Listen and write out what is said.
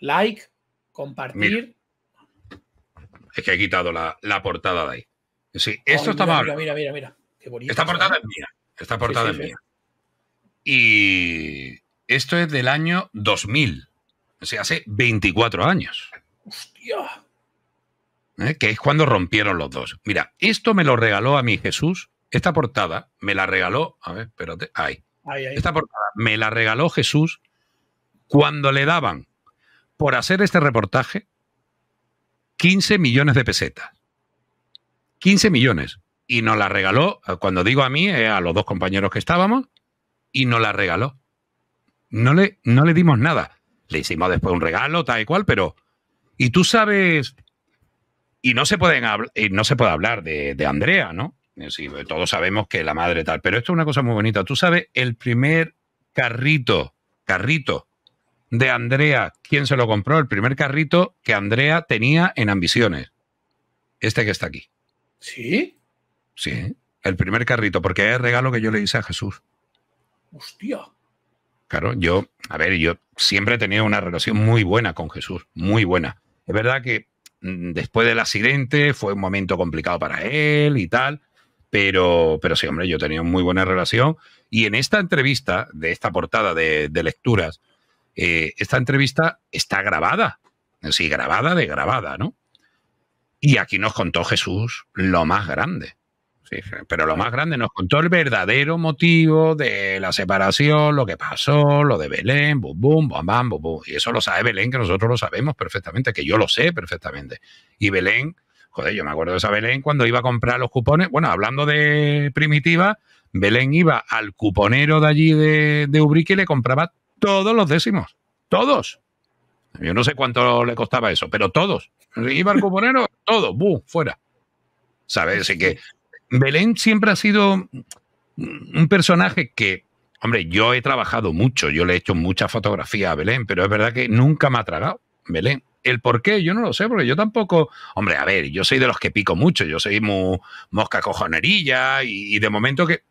like, compartir. es que he quitado la, portada de ahí. Oh, esto está mal. Mira, mira, mira, Esta portada es mía. Esta portada es mía. Y esto es del año 2000. O sea, hace 24 años. Hostia. ¿Eh? Que es cuando rompieron los dos. Mira, esto me lo regaló a mí Jesús. Esta portada me la regaló. A ver, espérate. ahí. Esta portada me la regaló Jesús cuando le daban por hacer este reportaje 15 millones de pesetas. 15 millones. Y nos la regaló, eh, cuando digo a mí, eh, a los dos compañeros que estábamos, y nos la regaló. No le, no le dimos nada. Le hicimos después un regalo, tal y cual, pero. Y tú sabes. Y no se, pueden y no se puede hablar de, Andrea, ¿no? Eh, pues, todos sabemos que la madre tal. Pero esto es una cosa muy bonita. Tú sabes, el primer carrito, carrito de Andrea, ¿quién se lo compró? El primer carrito que Andrea tenía en ambiciones. Este que está aquí. ¿Sí? Sí, el primer carrito, porque es regalo que yo le hice a Jesús. Hostia. Claro, yo, a ver, yo siempre he tenido una relación muy buena con Jesús, muy buena. Es verdad que mm, después del accidente fue un momento complicado para él y tal, pero, pero sí, hombre, yo tenía muy buena relación. Y en esta entrevista de esta portada de lecturas, eh, esta entrevista está grabada, sí, grabada de grabada, ¿no? Y aquí nos contó Jesús lo más grande. Sí, pero lo más grande nos contó el verdadero motivo de la separación, lo que pasó, lo de Belén, bum, bum, bam, bum, Y eso lo sabe Belén, que nosotros lo sabemos perfectamente, que yo lo sé perfectamente. Y Belén, joder, yo me acuerdo de esa Belén cuando iba a comprar los cupones. Bueno, hablando de primitiva, Belén iba al cuponero de allí de, de Ubrique y le compraba todos los décimos. Todos. Yo no sé cuánto le costaba eso, pero todos. Iba el cuponero, todo, ¡bu! fuera. ¿Sabes? Así que Belén siempre ha sido un personaje que, hombre, yo he trabajado mucho, yo le he hecho mucha fotografía a Belén, pero es verdad que nunca me ha tragado Belén. El por qué, yo no lo sé, porque yo tampoco. Hombre, a ver, yo soy de los que pico mucho, yo soy muy mosca cojonerilla y de momento que